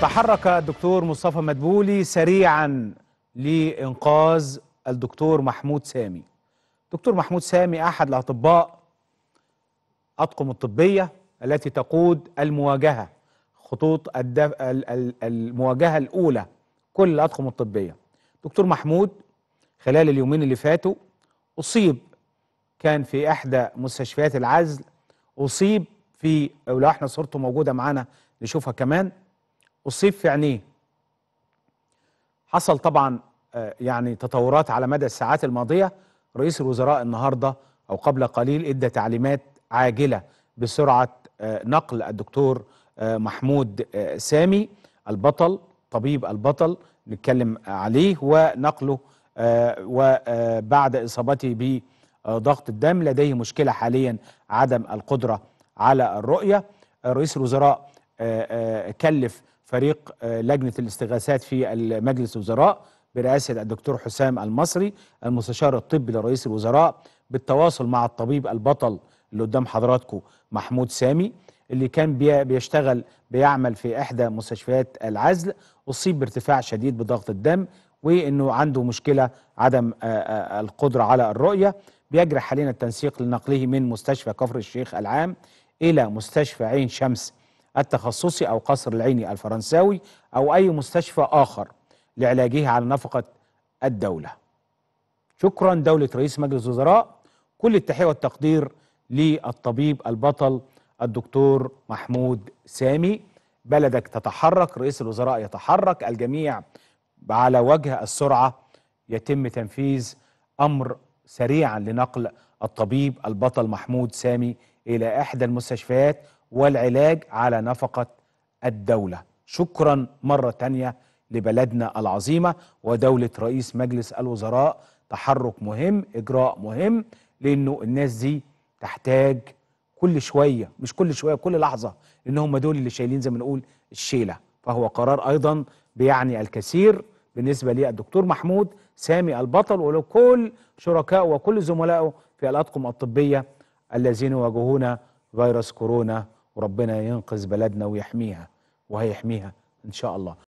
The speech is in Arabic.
تحرك الدكتور مصطفى مدبولي سريعا لإنقاذ الدكتور محمود سامي دكتور محمود سامي أحد الأطباء أطقم الطبية التي تقود المواجهة خطوط الدف... المواجهة الأولى كل الأطقم الطبية دكتور محمود خلال اليومين اللي فاتوا أصيب كان في إحدى مستشفيات العزل أصيب في ولو احنا صورته موجودة معانا نشوفها كمان أصيب في عينيه حصل طبعا آه، يعني تطورات على مدى الساعات الماضية رئيس الوزراء النهاردة أو قبل قليل إدى تعليمات عاجلة بسرعة آه، نقل الدكتور آه، محمود سامي البطل طبيب البطل نتكلم عليه ونقله وبعد إصابته بضغط الدم لديه مشكلة حاليا عدم القدرة على الرؤية رئيس الوزراء كلف فريق آه، لجنه الاستغاثات في مجلس الوزراء برئاسه الدكتور حسام المصري المستشار الطبي لرئيس الوزراء بالتواصل مع الطبيب البطل اللي قدام حضراتكم محمود سامي اللي كان بيشتغل بيعمل في احدى مستشفيات العزل اصيب بارتفاع شديد بضغط الدم وانه عنده مشكله عدم آه، آه، القدره على الرؤيه بيجري حاليا التنسيق لنقله من مستشفى كفر الشيخ العام الى مستشفى عين شمس التخصصي أو قصر العيني الفرنساوي أو أي مستشفى آخر لعلاجه على نفقة الدولة شكرا دولة رئيس مجلس الوزراء كل التحية والتقدير للطبيب البطل الدكتور محمود سامي بلدك تتحرك رئيس الوزراء يتحرك الجميع على وجه السرعة يتم تنفيذ أمر سريعا لنقل الطبيب البطل محمود سامي إلى إحدى المستشفيات والعلاج على نفقة الدولة شكرا مرة تانية لبلدنا العظيمة ودولة رئيس مجلس الوزراء تحرك مهم إجراء مهم لأنه الناس دي تحتاج كل شوية مش كل شوية كل لحظة لأن هم دول اللي شايلين زي ما نقول الشيلة فهو قرار أيضا بيعني الكثير بالنسبة لي الدكتور محمود سامي البطل ولكل شركائه وكل زملائه في الأطقم الطبية الذين يواجهون فيروس كورونا وربنا ينقذ بلدنا ويحميها وهيحميها إن شاء الله